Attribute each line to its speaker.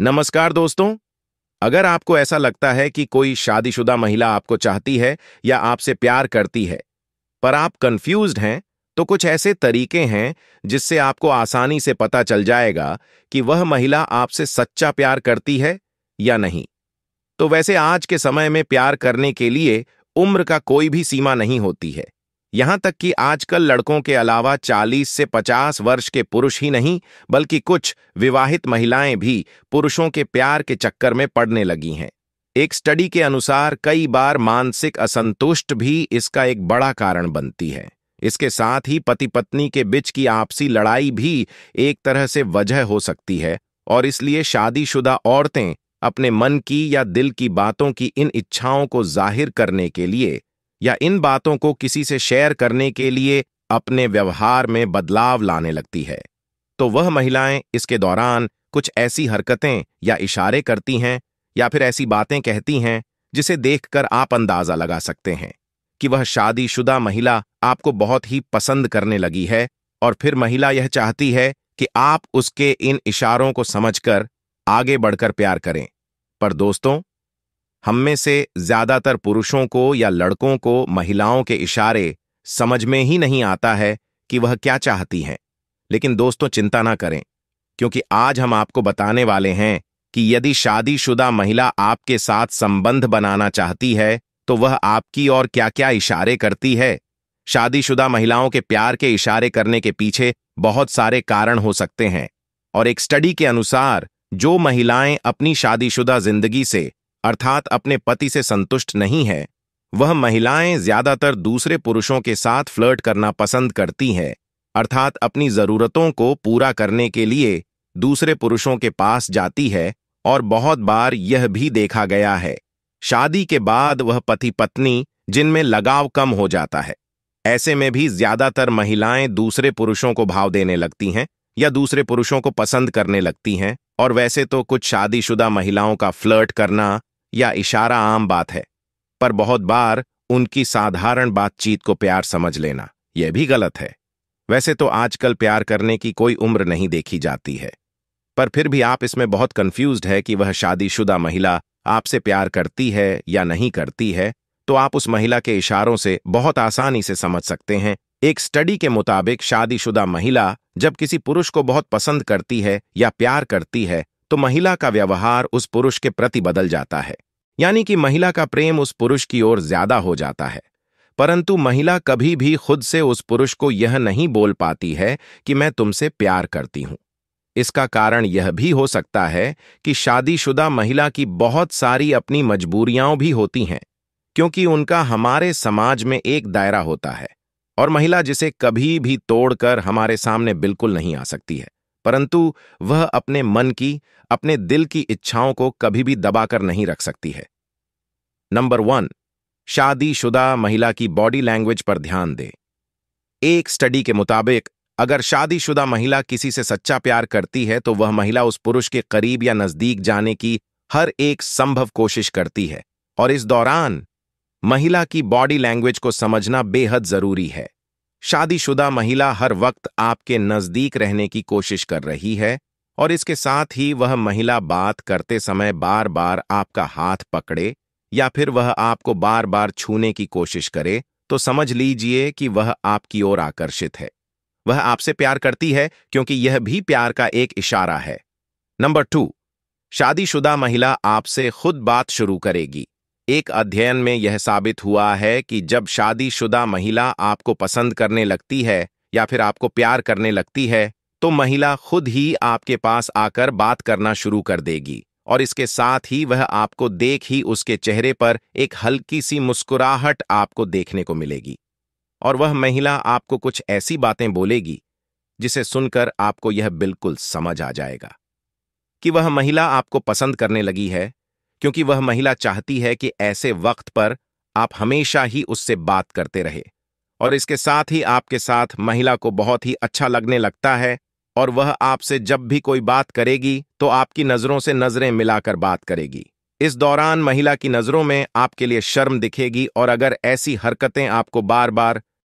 Speaker 1: नमस्कार दोस्तों अगर आपको ऐसा लगता है कि कोई शादीशुदा महिला आपको चाहती है या आपसे प्यार करती है पर आप कंफ्यूज्ड हैं तो कुछ ऐसे तरीके हैं जिससे आपको आसानी से पता चल जाएगा कि वह महिला आपसे सच्चा प्यार करती है या नहीं तो वैसे आज के समय में प्यार करने के लिए उम्र का कोई भी सीमा नहीं होती है यहां तक कि आजकल लड़कों के अलावा 40 से 50 वर्ष के पुरुष ही नहीं बल्कि कुछ विवाहित महिलाएं भी पुरुषों के प्यार के चक्कर में पड़ने लगी हैं एक स्टडी के अनुसार कई बार मानसिक असंतुष्ट भी इसका एक बड़ा कारण बनती है इसके साथ ही पति पत्नी के बीच की आपसी लड़ाई भी एक तरह से वजह हो सकती है और इसलिए शादीशुदा औरतें अपने मन की या दिल की बातों की इन इच्छाओं को जाहिर करने के लिए या इन बातों को किसी से शेयर करने के लिए अपने व्यवहार में बदलाव लाने लगती है तो वह महिलाएं इसके दौरान कुछ ऐसी हरकतें या इशारे करती हैं या फिर ऐसी बातें कहती हैं जिसे देखकर आप अंदाजा लगा सकते हैं कि वह शादीशुदा महिला आपको बहुत ही पसंद करने लगी है और फिर महिला यह चाहती है कि आप उसके इन इशारों को समझकर आगे बढ़कर प्यार करें पर दोस्तों हम में से ज्यादातर पुरुषों को या लड़कों को महिलाओं के इशारे समझ में ही नहीं आता है कि वह क्या चाहती हैं लेकिन दोस्तों चिंता ना करें क्योंकि आज हम आपको बताने वाले हैं कि यदि शादीशुदा महिला आपके साथ संबंध बनाना चाहती है तो वह आपकी और क्या क्या इशारे करती है शादीशुदा महिलाओं के प्यार के इशारे करने के पीछे बहुत सारे कारण हो सकते हैं और एक स्टडी के अनुसार जो महिलाएं अपनी शादीशुदा जिंदगी से अर्थात अपने पति से संतुष्ट नहीं है वह महिलाएं ज्यादातर दूसरे पुरुषों के साथ फ्लर्ट करना पसंद करती हैं अर्थात अपनी जरूरतों को पूरा करने के लिए दूसरे पुरुषों के पास जाती है और बहुत बार यह भी देखा गया है शादी के बाद वह पति पत्नी जिनमें लगाव कम हो जाता है ऐसे में भी ज्यादातर महिलाएं दूसरे पुरुषों को भाव देने लगती हैं या दूसरे पुरुषों को पसंद करने लगती हैं और वैसे तो कुछ शादीशुदा महिलाओं का फ्लर्ट करना या इशारा आम बात है पर बहुत बार उनकी साधारण बातचीत को प्यार समझ लेना यह भी गलत है वैसे तो आजकल प्यार करने की कोई उम्र नहीं देखी जाती है पर फिर भी आप इसमें बहुत कंफ्यूज है कि वह शादीशुदा महिला आपसे प्यार करती है या नहीं करती है तो आप उस महिला के इशारों से बहुत आसानी से समझ सकते हैं एक स्टडी के मुताबिक शादीशुदा महिला जब किसी पुरुष को बहुत पसंद करती है या प्यार करती है तो महिला का व्यवहार उस पुरुष के प्रति बदल जाता है यानी कि महिला का प्रेम उस पुरुष की ओर ज्यादा हो जाता है परंतु महिला कभी भी खुद से उस पुरुष को यह नहीं बोल पाती है कि मैं तुमसे प्यार करती हूं इसका कारण यह भी हो सकता है कि शादीशुदा महिला की बहुत सारी अपनी मजबूरियां भी होती हैं क्योंकि उनका हमारे समाज में एक दायरा होता है और महिला जिसे कभी भी तोड़कर हमारे सामने बिल्कुल नहीं आ सकती है परंतु वह अपने मन की अपने दिल की इच्छाओं को कभी भी दबाकर नहीं रख सकती है नंबर वन शादीशुदा महिला की बॉडी लैंग्वेज पर ध्यान दें एक स्टडी के मुताबिक अगर शादीशुदा महिला किसी से सच्चा प्यार करती है तो वह महिला उस पुरुष के करीब या नजदीक जाने की हर एक संभव कोशिश करती है और इस दौरान महिला की बॉडी लैंग्वेज को समझना बेहद जरूरी है शादीशुदा महिला हर वक्त आपके नज़दीक रहने की कोशिश कर रही है और इसके साथ ही वह महिला बात करते समय बार बार आपका हाथ पकड़े या फिर वह आपको बार बार छूने की कोशिश करे तो समझ लीजिए कि वह आपकी ओर आकर्षित है वह आपसे प्यार करती है क्योंकि यह भी प्यार का एक इशारा है नंबर टू शादीशुदा महिला आपसे खुद बात शुरू करेगी एक अध्ययन में यह साबित हुआ है कि जब शादीशुदा महिला आपको पसंद करने लगती है या फिर आपको प्यार करने लगती है तो महिला खुद ही आपके पास आकर बात करना शुरू कर देगी और इसके साथ ही वह आपको देख ही उसके चेहरे पर एक हल्की सी मुस्कुराहट आपको देखने को मिलेगी और वह महिला आपको कुछ ऐसी बातें बोलेगी जिसे सुनकर आपको यह बिल्कुल समझ आ जाएगा कि वह महिला आपको पसंद करने लगी है क्योंकि वह महिला चाहती है कि ऐसे वक्त पर आप हमेशा ही उससे बात करते रहे और इसके साथ ही आपके साथ महिला को बहुत ही अच्छा लगने लगता है और वह आपसे जब भी कोई बात करेगी तो आपकी नज़रों से नज़रें मिलाकर बात करेगी इस दौरान महिला की नज़रों में आपके लिए शर्म दिखेगी और अगर ऐसी हरकतें आपको बार बार